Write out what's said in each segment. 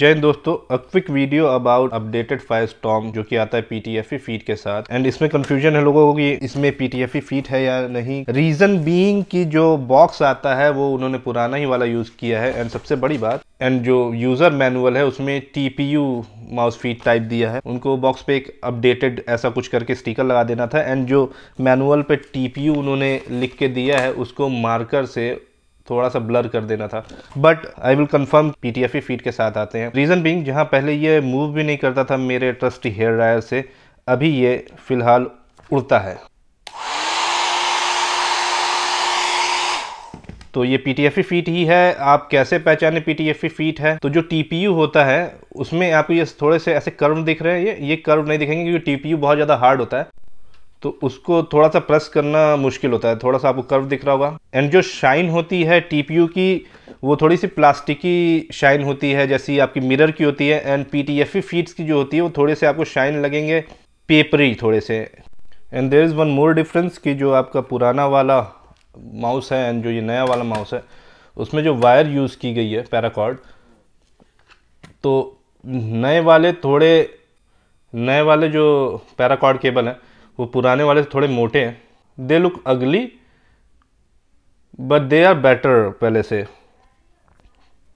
जय दोस्तों a quick video about updated fire storm जो कि आता है पीटीएफ फीट e के साथ एंड इसमें कंफ्यूजन है लोगों को कि इसमें पीटीएफ फीट e है या नहीं रीजन बीइंग की जो बॉक्स आता है वो उन्होंने पुराना ही वाला यूज किया है एंड सबसे बड़ी बात एंड जो यूजर मैनुअल है उसमें टीपीयू माउस फीट टाइप दिया है उनको बॉक्स पे एक अपडेटेड ऐसा कुछ करके स्टिकर लगा देना था एंड जो मैनुअल पे टीपीयू उन्होंने लिख के दिया है उसको मार्कर से थोड़ा सा ब्लर कर देना था but I will confirm P T F E feet के साथ आते हैं रीज़न बिंग जहाँ पहले ये मूव भी नहीं करता था मेरे ट्रस्टी हेयर ड्रायर से अभी ये फ़िलहाल उड़ता है तो ये पी टी एफ फीट ही है आप कैसे पहचाने पी टी एफ फीट है तो जो टी पी यू होता है उसमें आपको ये थोड़े से ऐसे कर्व दिख रहे हैं ये ये कर्व नहीं दिखेंगे क्योंकि टी पी यू बहुत ज़्यादा हार्ड होता है तो उसको थोड़ा सा प्रेस करना मुश्किल होता है थोड़ा सा आपको कर्व दिख रहा होगा एंड जो शाइन होती है टी की वो थोड़ी सी प्लास्टिकी शाइन होती है जैसी आपकी मिरर की होती है and P T F feets की जो होती है वो थोड़े से आपको शाइन लगेंगे पेपरी थोड़े से and there is one more difference कि जो आपका पुराना वाला माउस है एंड जो ये नया वाला माउस है उसमें जो वायर यूज़ की गई है पैराकॉर्ड तो नए वाले थोड़े नए वाले जो पैराकॉर्ड केबल हैं वो पुराने वाले से थोड़े मोटे हैं they look ugly but they are better पहले से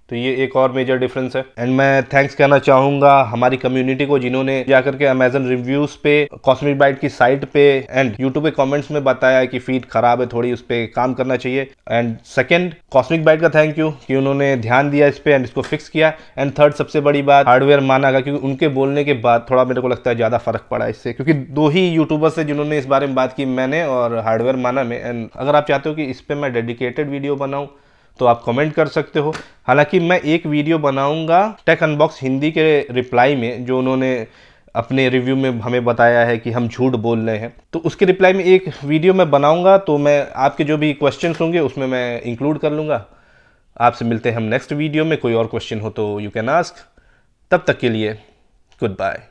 तो ये एक और मेजर डिफरेंस है एंड मैं थैंक्स कहना चाहूँगा हमारी कम्युनिटी को जिन्होंने जाकर के अमेजन रिव्यूज़ पे कॉस्मिक बाइट की साइट पे एंड यूट्यूब पे कमेंट्स में बताया कि फीड ख़राब है थोड़ी उस पर काम करना चाहिए एंड सेकंड कॉस्मिक बाइट का थैंक यू कि उन्होंने ध्यान दिया इस पर एंड इसको फिक्स किया एंड थर्ड सबसे बड़ी बात हार्डवेयर माना गया क्योंकि उनके बोलने के बाद थोड़ा मेरे को लगता है ज़्यादा फ़र्क पड़ा इससे क्योंकि दो ही यूट्यूबर्स है जिन्होंने इस बारे में बात की मैंने और हार्डवेयर माना में एंड अगर आप चाहते हो कि इस पर मैं डेडिकेटेड वीडियो बनाऊँ तो आप कमेंट कर सकते हो हालांकि मैं एक वीडियो बनाऊंगा टेक अनबॉक्स हिंदी के रिप्लाई में जो उन्होंने अपने रिव्यू में हमें बताया है कि हम झूठ बोल रहे हैं तो उसके रिप्लाई में एक वीडियो मैं बनाऊंगा तो मैं आपके जो भी क्वेश्चन होंगे उसमें मैं इंक्लूड कर लूँगा आपसे मिलते हैं हम नेक्स्ट वीडियो में कोई और क्वेश्चन हो तो यू कैन आस्क तब तक के लिए गुड बाय